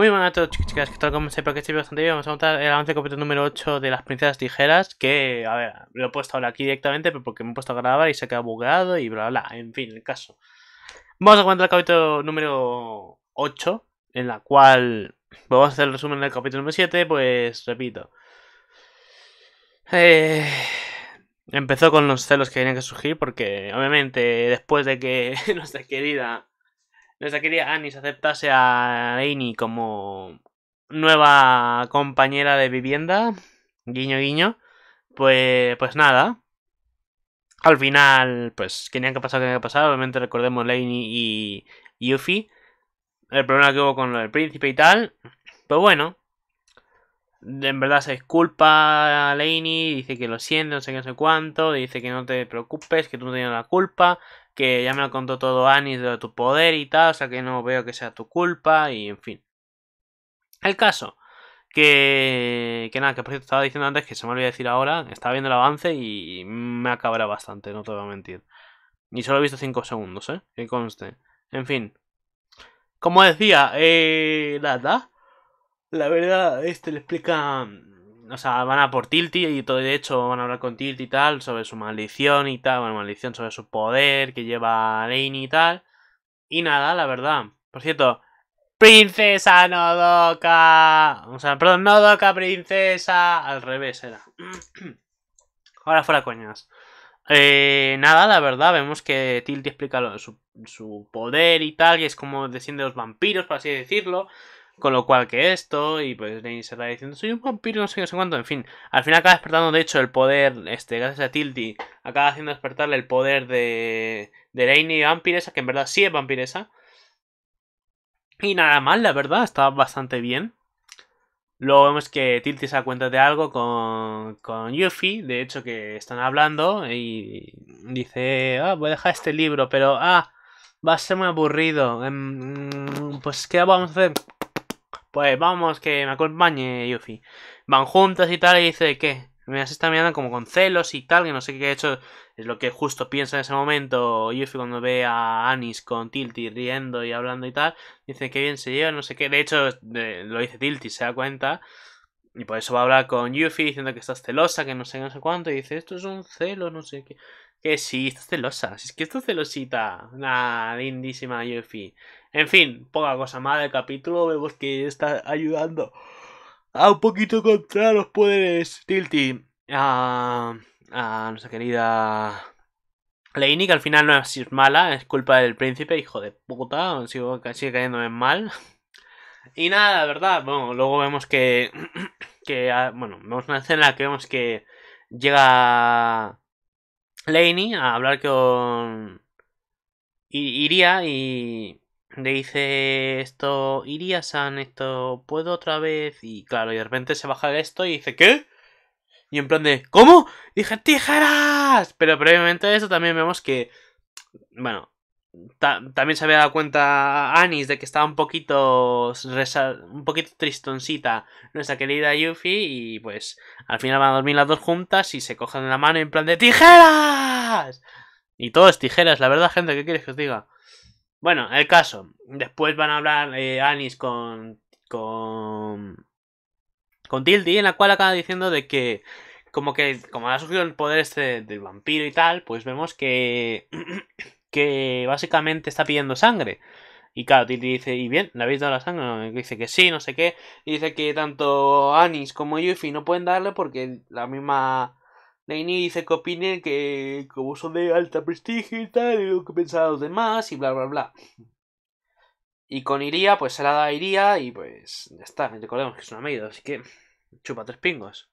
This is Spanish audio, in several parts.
Muy buenas a todos chicos chicas, que tal como sepa que estoy bastante bien, vamos a contar el avance del capítulo número 8 de las princesas tijeras, que, a ver, lo he puesto ahora aquí directamente, pero porque me he puesto a grabar y se ha quedado bugueado y bla bla, en fin, el caso. Vamos a contar el capítulo número 8, en la cual pues, vamos a hacer el resumen del capítulo número 7, pues repito. Eh, empezó con los celos que tenían que surgir, porque obviamente después de que nuestra querida desde que ah, Anis aceptase a Lainy como nueva compañera de vivienda, guiño guiño, pues, pues nada. Al final, pues tenían que pasar, tenían que pasar. Obviamente recordemos Lainey y, y Yuffie. El problema que hubo con el príncipe y tal. Pues bueno. En verdad se disculpa a Lainey, dice que lo siente, no sé qué, no sé cuánto. Dice que no te preocupes, que tú no tenías la culpa que ya me lo contó todo Anis de tu poder y tal, o sea que no veo que sea tu culpa y en fin. El caso, que, que nada, que por cierto estaba diciendo antes que se me olvidó decir ahora, estaba viendo el avance y me acabará bastante, no te voy a mentir. Y solo he visto 5 segundos, ¿eh? Que conste. En fin. Como decía, eh, nada. La verdad, este le explica o sea, van a por Tilty y todo, de hecho van a hablar con Tilty y tal, sobre su maldición y tal, bueno, maldición sobre su poder que lleva Lane y tal. Y nada, la verdad. Por cierto, Princesa Nodoka. O sea, perdón, Nodoka Princesa. Al revés era. Ahora fuera coñas. Eh, nada, la verdad, vemos que Tilty explica su, su, poder y tal, y es como desciende los vampiros, por así decirlo. Con lo cual que esto, y pues Rainy se está diciendo, soy un vampiro, no sé qué, no sé cuánto, en fin. Al final acaba despertando, de hecho, el poder, este, gracias a Tilty, acaba haciendo despertarle el poder de, de Lainey vampiresa, que en verdad sí es vampiresa. Y nada mal, la verdad, está bastante bien. Luego vemos que Tilty se da cuenta de algo con, con Yuffie, de hecho que están hablando y dice, ah, voy a dejar este libro, pero ah, va a ser muy aburrido. Em, pues, ¿qué vamos a hacer? pues vamos, que me acompañe Yuffie. Van juntas y tal, y dice, que Me has estado mirando como con celos y tal, que no sé qué he hecho. Es lo que justo piensa en ese momento Yuffie cuando ve a Anis con Tilty riendo y hablando y tal. Dice, qué bien se lleva, no sé qué. De hecho, lo dice Tilty, se da cuenta. Y por eso va a hablar con Yuffie diciendo que estás celosa, que no sé no sé cuánto. Y dice, esto es un celo, no sé qué. Que sí, estás celosa. Si es que estás celosita. Una lindísima Yuffie. En fin, poca cosa más del capítulo. Vemos que está ayudando a un poquito contra los poderes Tilty. A, a nuestra querida Lainey, que al final no es mala, es culpa del príncipe, hijo de puta, sigo, sigue cayéndome mal. Y nada, la verdad, bueno, luego vemos que, que, ah, bueno, vemos una escena en la que vemos que llega Lainey a hablar con Iría y, le dice esto, iría San, esto, ¿puedo otra vez? Y claro, y de repente se baja de esto y dice, ¿qué? Y en plan de, ¿cómo? Dije, tijeras. Pero previamente a eso también vemos que, bueno, también se había dado cuenta Anis de que estaba un poquito, un poquito tristoncita nuestra querida Yuffie y pues al final van a dormir las dos juntas y se cogen la mano en plan de, tijeras. Y todo es tijeras, la verdad gente, ¿qué quieres que os diga? Bueno, el caso. Después van a hablar eh, Anis con. con. con Tildy, en la cual acaba diciendo de que. Como que. Como ha surgido el poder este del vampiro y tal, pues vemos que. que básicamente está pidiendo sangre. Y claro, Tildy dice, ¿y bien? ¿Le habéis dado la sangre? dice que sí, no sé qué. Y dice que tanto Anis como Yuffie no pueden darle porque la misma Daenerys dice que opinen que como son de alta prestigio y tal, y lo que pensaban los demás, y bla, bla, bla. Y con Iría, pues se la da a Iría y pues ya está, recordemos que es una medida, así que chupa tres pingos.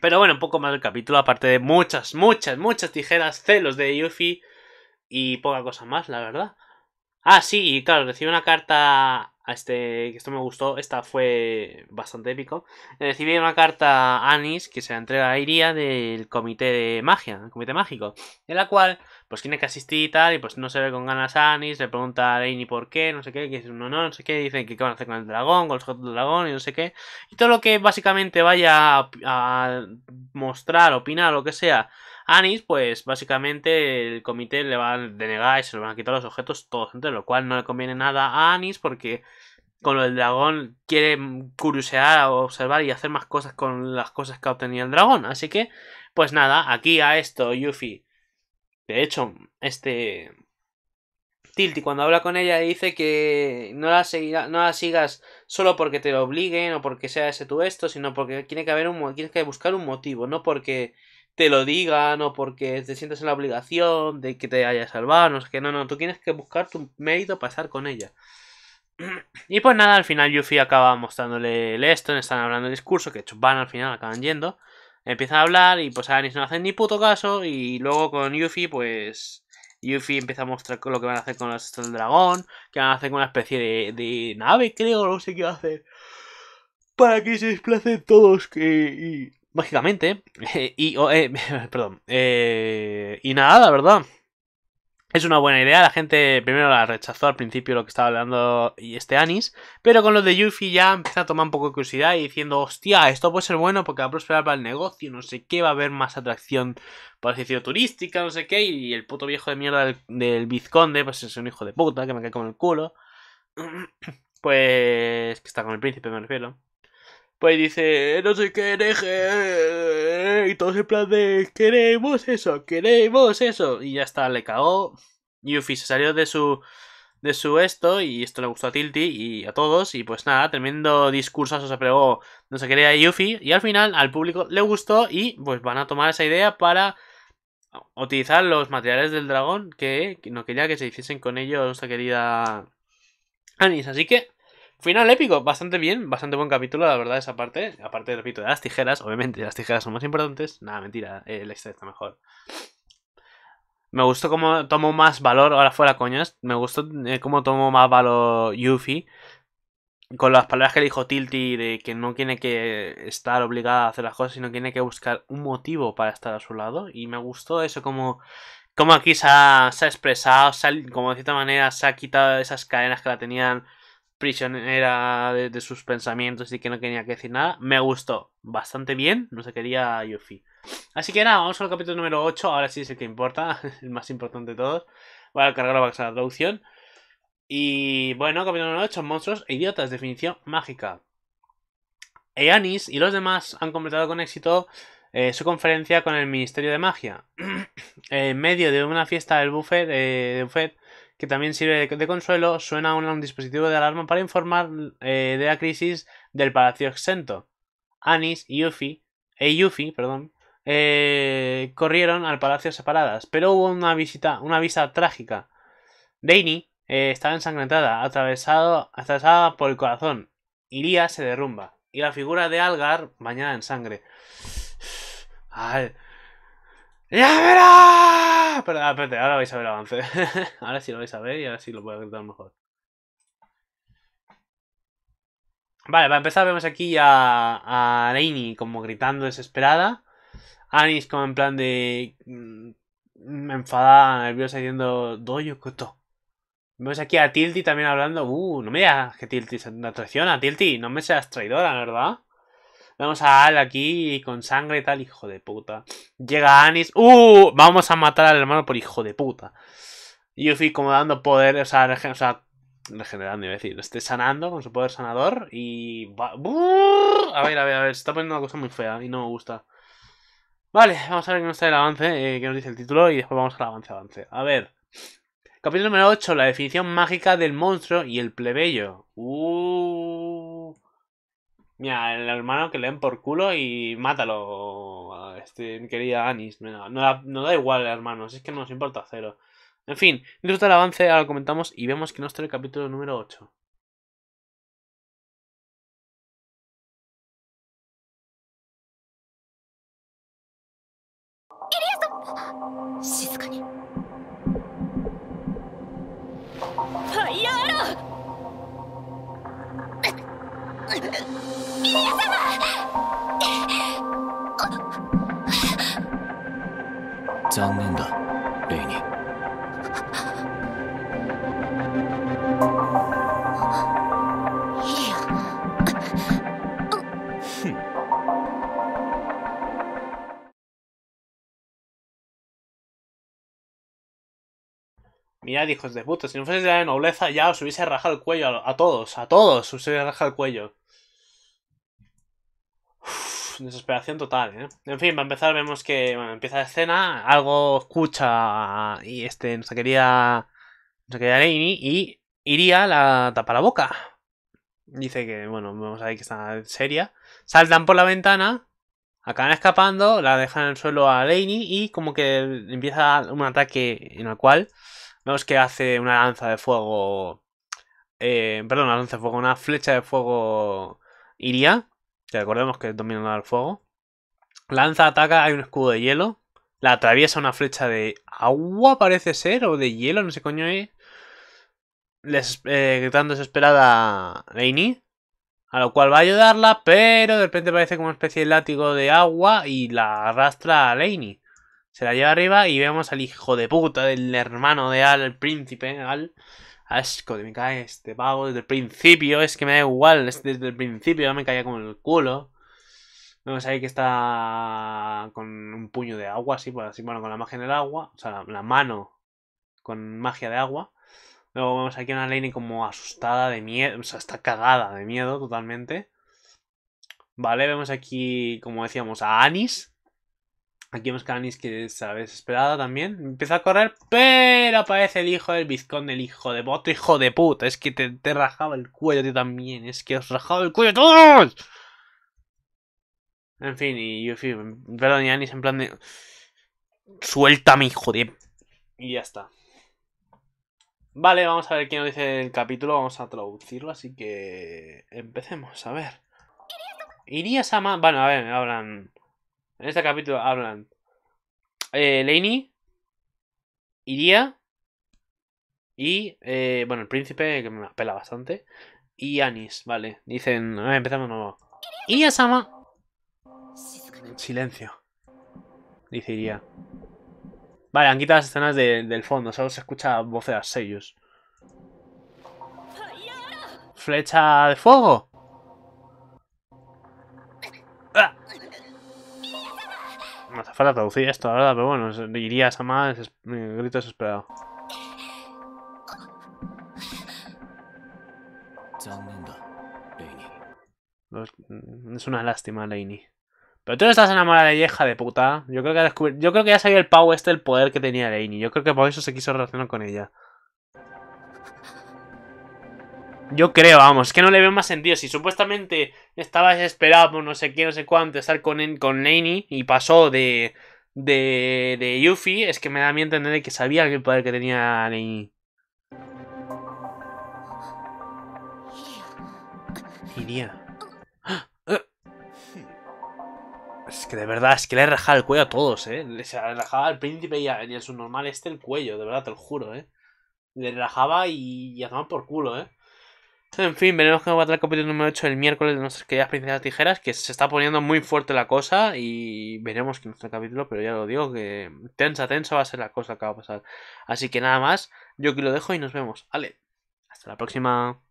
Pero bueno, un poco más del capítulo, aparte de muchas, muchas, muchas tijeras, celos de Yuffie y poca cosa más, la verdad. Ah, sí, y claro, recibe una carta este, esto me gustó, esta fue bastante épico. Eh, Recibí una carta a Anis que se la entrega a Iria del comité de magia, el comité mágico, en la cual pues tiene que asistir y tal, y pues no se ve con ganas Anis, le pregunta a Lainy por qué, no sé qué, que no sé qué, dicen que qué van a hacer con el dragón, con los objetos del dragón y no sé qué. Y todo lo que básicamente vaya a, a mostrar, opinar, lo que sea, Anis, pues básicamente el comité le va a denegar y se le van a quitar los objetos todos, lo cual no le conviene nada a Anis porque con el dragón quiere curiosear, observar y hacer más cosas con las cosas que ha obtenido el dragón. Así que, pues nada, aquí a esto Yuffie. De hecho, este Tilti cuando habla con ella dice que no la, sigas solo porque te lo obliguen o porque sea ese tu esto, sino porque tiene que haber un tiene que buscar un motivo, no porque te lo digan o porque te sientes en la obligación de que te haya salvado, no sé qué, no, no, tú tienes que buscar tu mérito para estar con ella. Y pues nada, al final Yuffie acaba mostrándole el esto, están hablando el discurso, que van al final, acaban yendo, empiezan a hablar y pues a Anis no hacen ni puto caso y luego con Yuffie pues... Yuffie empieza a mostrar lo que van a hacer con el del dragón, que van a hacer con una especie de, nave, creo, no sé qué va a hacer. Para que se desplacen todos que, Lógicamente. Eh, y, eh, perdón. Eh, y nada, la verdad. Es una buena idea, la gente primero la rechazó al principio lo que estaba hablando y este Anis, pero con lo de Yuffie ya empieza a tomar un poco de curiosidad y diciendo, hostia, esto puede ser bueno porque va a prosperar para el negocio, no sé qué, va a haber más atracción, por así turística, no sé qué, y el puto viejo de mierda del, del vizconde, pues es un hijo de puta que me cae con el culo, pues que está con el príncipe me refiero, pues dice, no sé qué hereje. Eh". Y todo en plan de, queremos eso, queremos eso. Y ya está, le cagó. Yuffie se salió de su, de su esto y esto le gustó a Tilty y a todos. Y pues nada, tremendo discurso se pegó, no se quería Yuffie. Y al final al público le gustó y pues van a tomar esa idea para utilizar los materiales del dragón que, que no quería que se hiciesen con ellos nuestra querida Anis. Así que Final épico, bastante bien, bastante buen capítulo, la verdad, esa parte. Aparte, repito, de las tijeras, obviamente, las tijeras son más importantes. Nada, mentira, el extra está mejor. Me gustó cómo tomó más valor, ahora fuera coñas, me gustó eh, cómo tomó más valor Yuffie. Con las palabras que le dijo Tilty de que no tiene que estar obligada a hacer las cosas, sino que tiene que buscar un motivo para estar a su lado. Y me gustó eso como como aquí se ha, expresado, como de cierta manera se ha quitado esas cadenas que la tenían prisionera de, de, sus pensamientos y que no quería que decir nada. Me gustó bastante bien, no se quería Yuffie. Así que nada, vamos al capítulo número 8, ahora sí es el que importa, el más importante de todos. Voy a cargar la traducción. Y bueno, capítulo número 8, monstruos e idiotas, definición mágica. Eanis y los demás han completado con éxito eh, su conferencia con el Ministerio de Magia. en medio de una fiesta del eh, de buffet que también sirve de, consuelo, suena un, un, dispositivo de alarma para informar eh, de la crisis del Palacio Exento. Anis y Yuffie, eh, perdón, eh, corrieron al palacio separadas, pero hubo una visita, una trágica. Daini eh, estaba ensangrentada, atravesado, atravesada por el corazón. Iria se derrumba y la figura de Algar bañada en sangre. Ay, ¡Ya verá! Pero, ah, espérate, ahora vais a ver avance. ahora sí lo vais a ver y ahora sí lo puedo gritar mejor. Vale, para empezar vemos aquí a, a como gritando desesperada. Anis como en plan de... Mm, enfadada, nerviosa, diciendo... Doyo Koto. Vemos aquí a Tilty también hablando... Uh, no me digas que Tilty se traiciona. Tilty, no me seas traidora, ¿verdad? Vemos a Al aquí con sangre y tal, hijo de puta. Llega Anis. ¡Uh! Vamos a matar al hermano por hijo de puta. Y yo fui como dando poder, o sea, o regenerando, iba a decir. Esté sanando con su poder sanador y... A ver, a ver, a ver. Se está poniendo una cosa muy fea y no me gusta. Vale, vamos a ver qué nos trae el avance, eh, que nos dice el título y después vamos al avance, avance. A ver. Capítulo número 8, la definición mágica del monstruo y el plebeyo. Uh Mira, el hermano que le den por culo y mátalo, este, mi querida Anis. No, da, igual da igual, hermanos, es que no nos importa cero. En fin, disfruta el avance, ahora lo comentamos y vemos que nos trae el capítulo número 8. Mirad hijos de puta, si no fuese de nobleza ya os hubiese rajado el cuello a, a todos, a todos os hubiese rajado el cuello desesperación total, ¿eh? En fin, para empezar vemos que, empieza la escena, algo escucha y este, nuestra querida, nuestra y iría la tapa la boca. Dice que, bueno, vemos ahí que está seria. Saltan por la ventana, acaban escapando, la dejan en el suelo a Lainey y como que empieza un ataque en el cual vemos que hace una lanza de fuego... Eh, perdón, una lanza de fuego, una flecha de fuego iría que recordemos que domina el fuego. Lanza, ataca, hay un escudo de hielo. La atraviesa una flecha de agua, parece ser, o de hielo, no sé coño es. Les, dando eh, gritando desesperada Lainey. A lo cual va a ayudarla, pero de repente parece como una especie de látigo de agua y la arrastra a Lainey. Se la lleva arriba y vemos al hijo de puta del hermano de Al, el príncipe Al, asco, ah, me cae este pavo desde el principio, es que me da igual, desde el principio me caía con el culo. Vemos ahí que está con un puño de agua, así, bueno, con la magia en el agua, o sea, la, mano con magia de agua. Luego vemos aquí a una Lane como asustada de miedo, o sea, está cagada de miedo totalmente. Vale, vemos aquí, como decíamos, a Anis, Aquí vemos que Anis, que sabes desesperada también. Empieza a correr, pero aparece el hijo del bizcón, el hijo de voto, hijo de puta. Es que te, te rajaba el cuello tío, también. Es que os rajado el cuello todos. En fin, y perdón, y Anis en plan de... Suéltame, hijo de... Y ya está. Vale, vamos a ver quién nos dice el capítulo. Vamos a traducirlo, así que... Empecemos, a ver. Irías a... Bueno, a ver, me hablan... En este capítulo hablan eh, Iria y, eh, bueno, el príncipe, que me apela bastante, y Anis, vale. Dicen, eh, empezamos nuevo. Iria Sama. Silencio. Dice Iria. Vale, han quitado las escenas del fondo, solo se escucha voces de sellos. ¡Flecha de fuego! Ah. No hace falta traducir esto, la verdad, pero bueno, iría a más es, eh, grito desesperado. Mm, es una lástima, Laini. Pero tú no estás enamorada de vieja de puta. Yo creo que, Yo creo que ya sabía el Pau este el poder que tenía Laini. Yo creo que por eso se quiso relacionar con ella. Yo creo, vamos, que no le veo más sentido. Si supuestamente estaba desesperado por no sé qué, no sé cuánto, estar con, con Lainey y pasó de, de, de Yuffie, es que me da miedo entender que sabía el poder que tenía y Iría. ¡Ah! ¡Ah! Es que de verdad, es que le he el cuello a todos, ¿eh? Le relajaba al príncipe y, a, y al subnormal este el cuello, de verdad, te lo juro, ¿eh? Le relajaba y, y a por culo, ¿eh? En fin, veremos que va a estar el capítulo número 8 el miércoles de nuestras queridas princesas tijeras, que se está poniendo muy fuerte la cosa y veremos que nuestro capítulo, pero ya lo digo, que tensa, tensa va a ser la cosa que va a pasar. Así que nada más, yo aquí lo dejo y nos vemos. Ale, hasta la próxima.